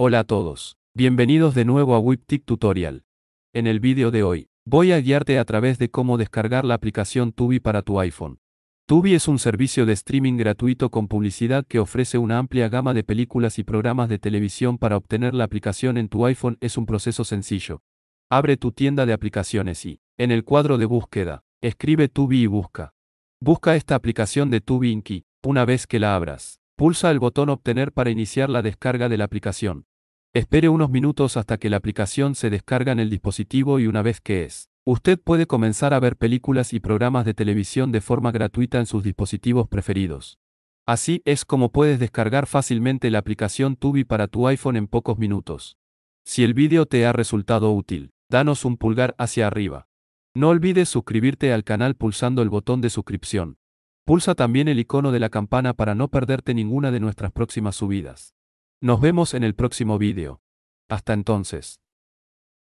Hola a todos, bienvenidos de nuevo a WIPTIC Tutorial. En el vídeo de hoy, voy a guiarte a través de cómo descargar la aplicación Tubi para tu iPhone. Tubi es un servicio de streaming gratuito con publicidad que ofrece una amplia gama de películas y programas de televisión para obtener la aplicación en tu iPhone es un proceso sencillo. Abre tu tienda de aplicaciones y, en el cuadro de búsqueda, escribe Tubi y busca. Busca esta aplicación de Tubi Inky. Una vez que la abras, pulsa el botón Obtener para iniciar la descarga de la aplicación. Espere unos minutos hasta que la aplicación se descarga en el dispositivo y una vez que es, usted puede comenzar a ver películas y programas de televisión de forma gratuita en sus dispositivos preferidos. Así es como puedes descargar fácilmente la aplicación Tubi para tu iPhone en pocos minutos. Si el vídeo te ha resultado útil, danos un pulgar hacia arriba. No olvides suscribirte al canal pulsando el botón de suscripción. Pulsa también el icono de la campana para no perderte ninguna de nuestras próximas subidas. Nos vemos en el próximo vídeo. Hasta entonces.